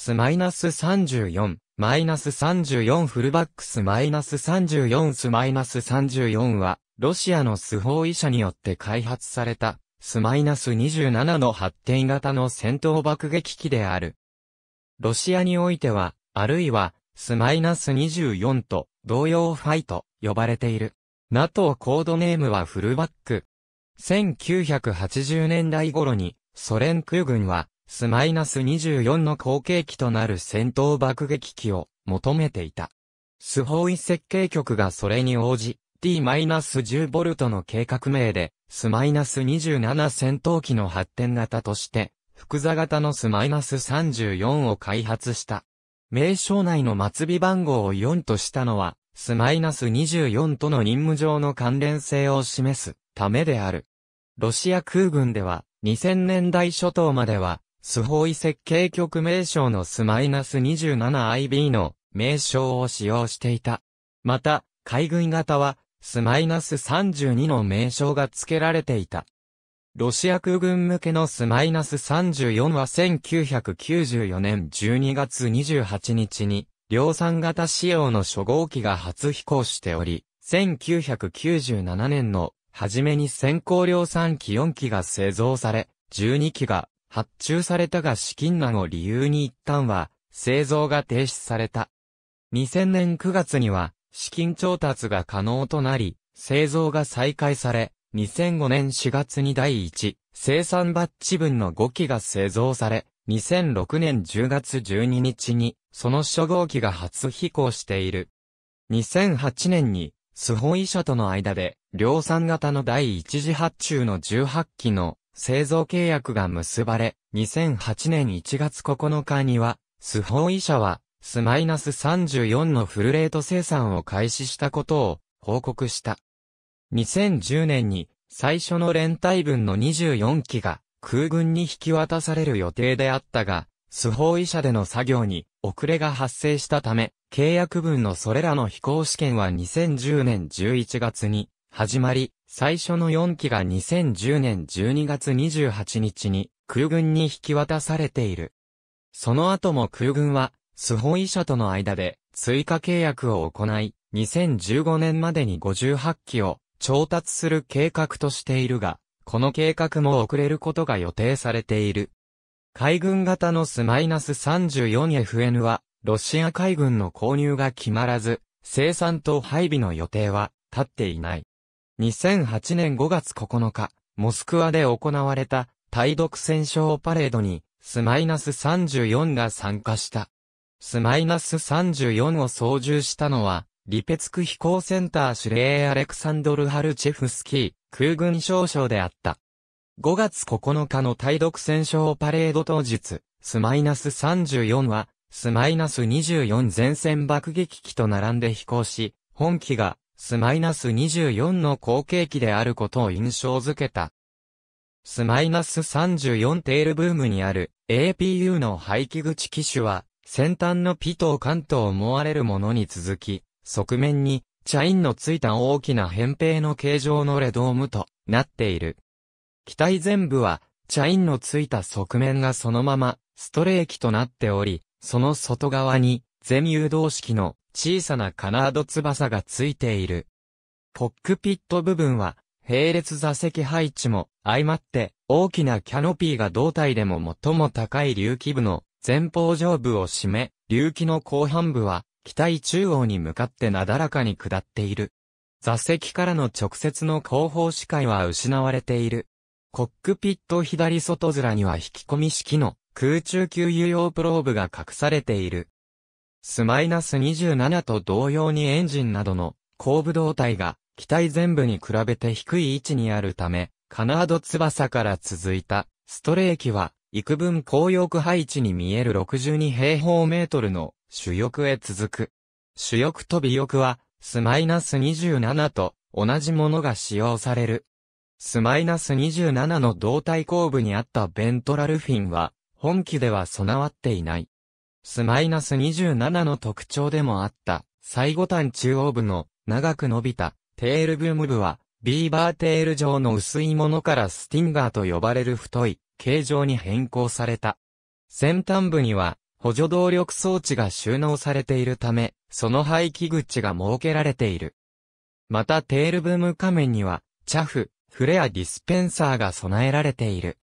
スマイナス34、マイナス34フルバックスマイナス34スマイナス34は、ロシアのスホーイ社によって開発された、スマイナス27の発展型の戦闘爆撃機である。ロシアにおいては、あるいは、スマイナス24と、同様ファイト、呼ばれている。NATO コードネームはフルバック。1980年代頃に、ソ連空軍は、スマイナス2 4の後継機となる戦闘爆撃機を求めていた。スホイ設計局がそれに応じ、t 1 0トの計画名で、スマイナス2 7戦闘機の発展型として、複座型のスマイナス3 4を開発した。名称内の末尾番号を4としたのは、スマイナス2 4との任務上の関連性を示すためである。ロシア空軍では、2000年代初頭までは、スホイ設計局名称のス -27IB の名称を使用していた。また、海軍型はス -32 の名称が付けられていた。ロシア空軍向けのス -34 は1994年12月28日に量産型仕様の初号機が初飛行しており、1997年の初めに先行量産機4機が製造され、12機が発注されたが資金難を理由に一旦は製造が停止された。2000年9月には資金調達が可能となり、製造が再開され、2005年4月に第1生産バッチ分の5機が製造され、2006年10月12日にその初号機が初飛行している。2008年にスホイ社との間で量産型の第一次発注の18機の製造契約が結ばれ、2008年1月9日には、スホーイ社は、スマイナス34のフルレート生産を開始したことを報告した。2010年に最初の連帯分の24機が空軍に引き渡される予定であったが、スホーイ社での作業に遅れが発生したため、契約分のそれらの飛行試験は2010年11月に始まり、最初の4機が2010年12月28日に空軍に引き渡されている。その後も空軍は、スホイ社との間で追加契約を行い、2015年までに58機を調達する計画としているが、この計画も遅れることが予定されている。海軍型のスマイナス 34FN は、ロシア海軍の購入が決まらず、生産と配備の予定は立っていない。2008年5月9日、モスクワで行われた、対独戦勝パレードに、スマイナス34が参加した。スマイナス34を操縦したのは、リペツク飛行センター司令アレクサンドル・ハルチェフスキー、空軍少将であった。5月9日の対独戦勝パレード当日、スマイナス34は、スマイナス24前線爆撃機と並んで飛行し、本機がスマイナス2 4の後継機であることを印象づけた。スマイナス3 4テールブームにある APU の排気口機種は先端のピトー管と思われるものに続き、側面にチャインのついた大きな扁平の形状のレドームとなっている。機体全部はチャインのついた側面がそのままストレーキとなっており、その外側に全誘導式の小さなカナード翼がついている。コックピット部分は、並列座席配置も相まって大きなキャノピーが胴体でも最も高い隆起部の前方上部を締め、隆起の後半部は機体中央に向かってなだらかに下っている。座席からの直接の後方視界は失われている。コックピット左外面には引き込み式の空中給油用プローブが隠されている。スマイナス2 7と同様にエンジンなどの後部胴体が機体全部に比べて低い位置にあるため、カナード翼から続いたストレーキは幾分高翼配置に見える62平方メートルの主翼へ続く。主翼と尾翼はスマイナス27と同じものが使用される。スマイナス27の胴体後部にあったベントラルフィンは、本機では備わっていない。スマイナス27の特徴でもあった、最後端中央部の長く伸びたテールブーム部は、ビーバーテール状の薄いものからスティンガーと呼ばれる太い形状に変更された。先端部には補助動力装置が収納されているため、その排気口が設けられている。またテールブーム仮面には、チャフ、フレアディスペンサーが備えられている。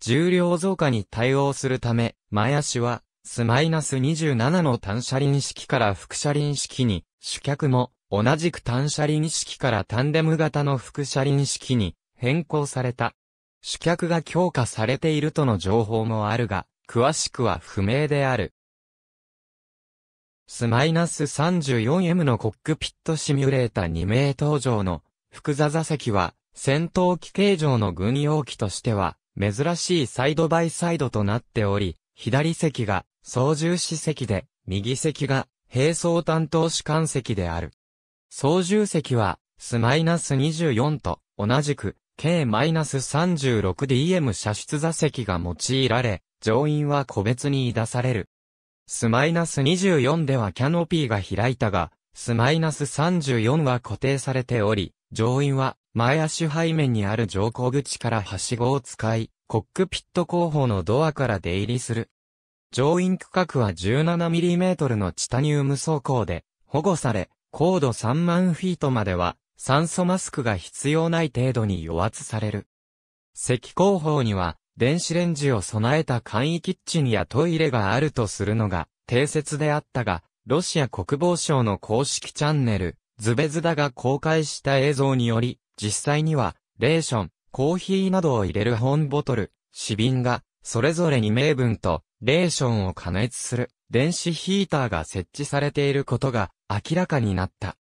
重量増加に対応するため、前足はスマイナス2 7の単車輪式から副車輪式に、主脚も同じく単車輪式からタンデム型の副車輪式に変更された。主脚が強化されているとの情報もあるが、詳しくは不明である。スマイナス3 4 m のコックピットシミュレータ2名登場の複座座席は戦闘機形状の軍用機としては珍しいサイドバイサイドとなっており、左席が操縦士席で、右席が、並走担当士官席である。操縦席は、ス -24 と、同じく、K-36DM 射出座席が用いられ、乗員は個別に出される。ス -24 ではキャノピーが開いたが、ス -34 は固定されており、乗員は前足背面にある乗降口からはしごを使い、コックピット後方のドアから出入りする。上院区画は 17mm のチタニウム装甲で保護され、高度3万フィートまでは酸素マスクが必要ない程度に予圧される。赤後方には電子レンジを備えた簡易キッチンやトイレがあるとするのが定説であったが、ロシア国防省の公式チャンネル、ズベズダが公開した映像により、実際には、レーション、コーヒーなどを入れる本ボトル、紙瓶が、それぞれ2名分と、レーションを加熱する電子ヒーターが設置されていることが明らかになった。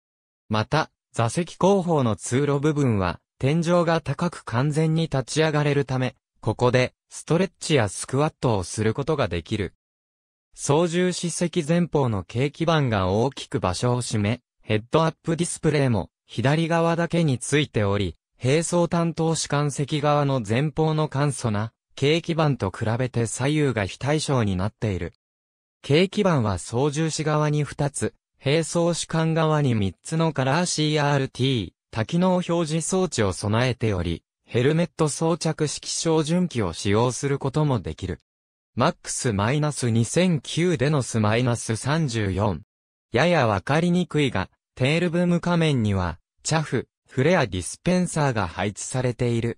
また、座席後方の通路部分は天井が高く完全に立ち上がれるため、ここでストレッチやスクワットをすることができる。操縦士席前方の軽基板が大きく場所を占め、ヘッドアップディスプレイも左側だけについており、並走担当士官席側の前方の簡素な軽基板と比べて左右が非対称になっている。軽基板は操縦士側に2つ、並走士間側に3つのカラー CRT、多機能表示装置を備えており、ヘルメット装着式照準器を使用することもできる。MAX-2009 でのス -34。ややわかりにくいが、テールブーム仮面には、チャフ、フレアディスペンサーが配置されている。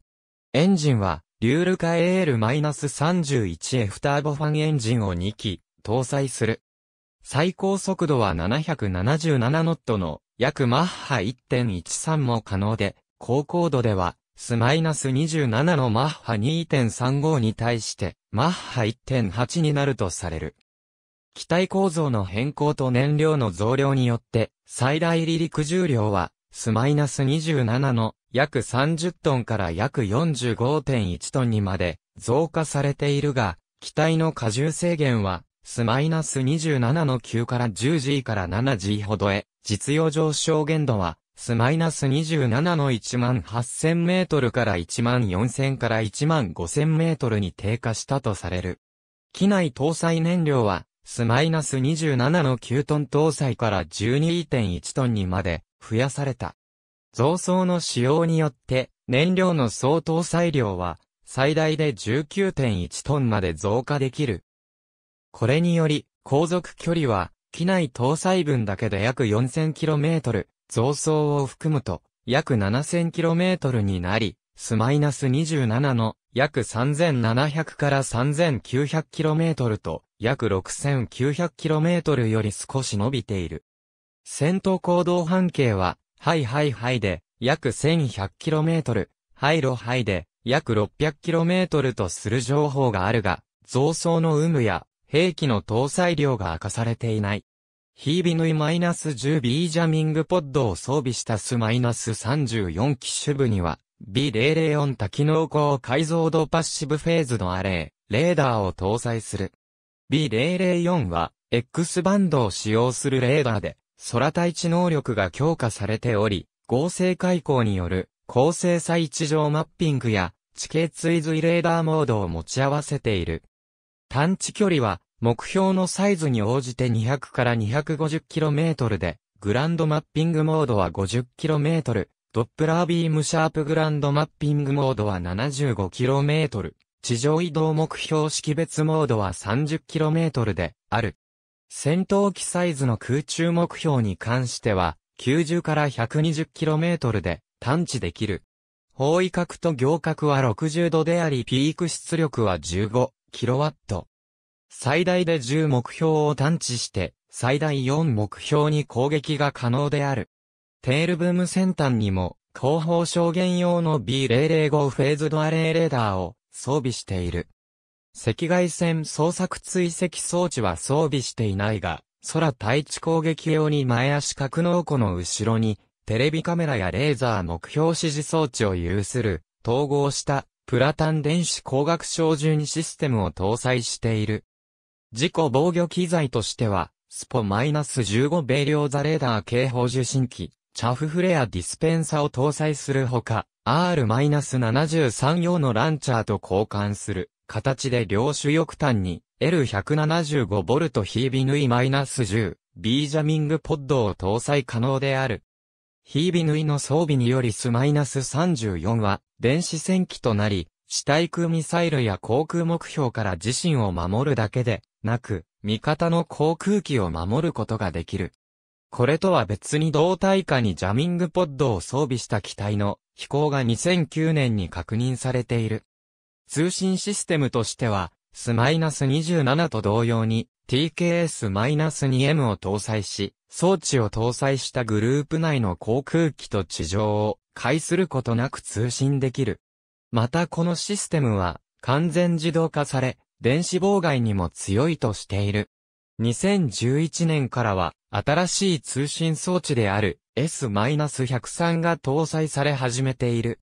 エンジンは、リュールカ a l 3 1フターボファンエンジンを2機搭載する。最高速度は777ノットの約マッハ1.13も可能で、高高度ではスマイナス27のマッハ2.35に対して、マッハ1.8になるとされる。機体構造の変更と燃料の増量によって、最大離陸重量は、スマイナス27の約30トンから約45.1トンにまで増加されているが、機体の荷重制限は、スマイナス27の9から 10G から 7G ほどへ、実用上昇限度は、スマイナス27の1万8000メートルから1万4000から1万5000メートルに低下したとされる。機内搭載燃料は、スマイナス27の9トン搭載から12.1トンにまで増やされた。増装の使用によって、燃料の総搭載量は、最大で19.1トンまで増加できる。これにより、航続距離は、機内搭載分だけで約 4000km、増装を含むと、約 7000km になり、スマイナス27の約3700から 3900km と約 6900km より少し伸びている。戦闘行動半径ははいはいはいで、約 1100km、はいろはいで、約 600km とする情報があるが、増装の有無や、兵器の搭載量が明かされていない。ヒービヌイ -10 ビージャミングポッドを装備したスマイナス -34 機種部には、B004 多機能高解像度パッシブフェーズのアレイ、レーダーを搭載する。B004 は、X バンドを使用するレーダーで、空対地能力が強化されており、合成開口による高精細地上マッピングや地形追随レーダーモードを持ち合わせている。探知距離は目標のサイズに応じて200から 250km で、グランドマッピングモードは 50km、ドップラービームシャープグランドマッピングモードは 75km、地上移動目標識別モードは 30km である。戦闘機サイズの空中目標に関しては、90から 120km で探知できる。方位角と行角は60度であり、ピーク出力は 15kW。最大で10目標を探知して、最大4目標に攻撃が可能である。テールブーム先端にも、後方証言用の B005 フェーズドアレイレーダーを装備している。赤外線捜索追跡装置は装備していないが、空対地攻撃用に前足格納庫の後ろに、テレビカメラやレーザー目標指示装置を有する、統合したプラタン電子光学照準システムを搭載している。事故防御機材としては、スポ -15 米量ザレーダー警報受信機、チャフフレアディスペンサを搭載するほか、R-73 用のランチャーと交換する。形で両主翼端に L175V ヒービヌイ -10 ビージャミングポッドを搭載可能である。ヒービヌイの装備によりスマイナス -34 は電子戦機となり、地対空ミサイルや航空目標から自身を守るだけでなく、味方の航空機を守ることができる。これとは別に同体下にジャミングポッドを装備した機体の飛行が2009年に確認されている。通信システムとしては、S-27 と同様に TKS-2M を搭載し、装置を搭載したグループ内の航空機と地上を介することなく通信できる。またこのシステムは完全自動化され、電子妨害にも強いとしている。2011年からは新しい通信装置である S-103 が搭載され始めている。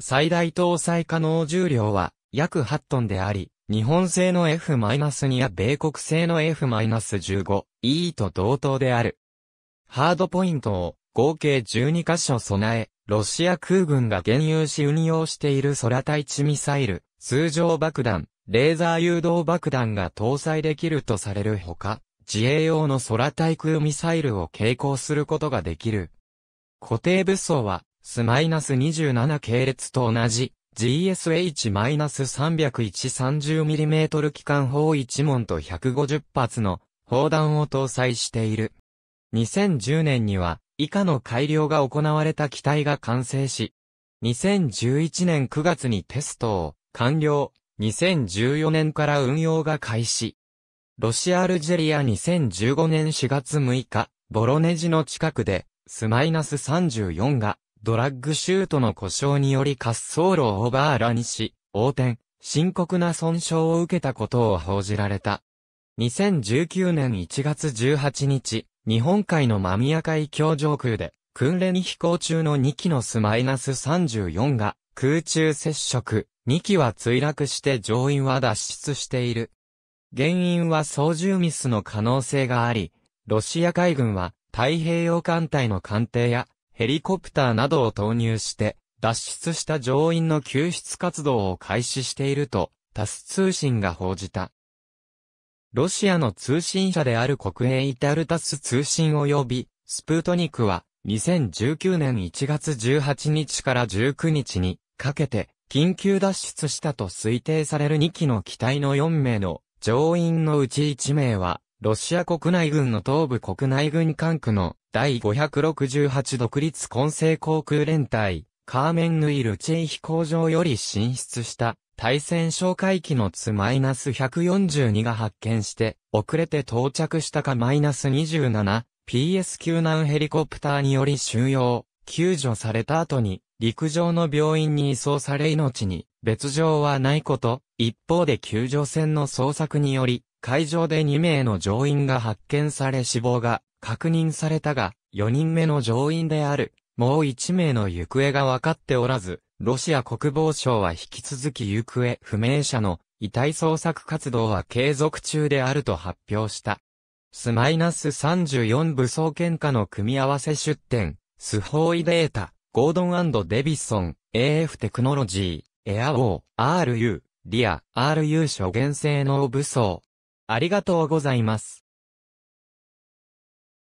最大搭載可能重量は約8トンであり、日本製の F-2 や米国製の F-15E と同等である。ハードポイントを合計12カ所備え、ロシア空軍が現有し運用している空対地ミサイル、通常爆弾、レーザー誘導爆弾が搭載できるとされるほか、自衛用の空対空ミサイルを携行することができる。固定武装は、スマイナス27系列と同じ、GSH-30130mm 機関砲1門と150発の砲弾を搭載している。2010年には以下の改良が行われた機体が完成し、2011年9月にテストを完了、2014年から運用が開始。ロシア・アルジェリア2015年4月6日、ボロネジの近くで、スマイナス34がドラッグシュートの故障により滑走路をオーバーラにし、横転、深刻な損傷を受けたことを報じられた。2019年1月18日、日本海の間宮海峡上空で、訓練飛行中の2機のスマイナス34が空中接触、2機は墜落して乗員は脱出している。原因は操縦ミスの可能性があり、ロシア海軍は太平洋艦隊の艦艇やヘリコプターなどを投入して、脱出した乗員の救出活動を開始していると、タス通信が報じた。ロシアの通信社である国営イタルタス通信及び、スプートニクは、2019年1月18日から19日にかけて、緊急脱出したと推定される2機の機体の4名の乗員のうち1名は、ロシア国内軍の東部国内軍管区の第568独立混成航空連隊、カーメンヌイルチェイ飛行場より進出した対戦哨戒機のツ -142 が発見して、遅れて到着したかマイナス -27、PS 救難ヘリコプターにより収容、救助された後に、陸上の病院に移送され命に、別状はないこと、一方で救助船の捜索により、海上で2名の乗員が発見され死亡が確認されたが、4人目の乗員である、もう1名の行方が分かっておらず、ロシア国防省は引き続き行方不明者の遺体捜索活動は継続中であると発表した。スマイナス34武装喧嘩の組み合わせ出展、スホーイデータ、ゴードンデビソン、AF テクノロジー、エアウォー、RU、リア、RU 諸元性能武装。ありがとうございます。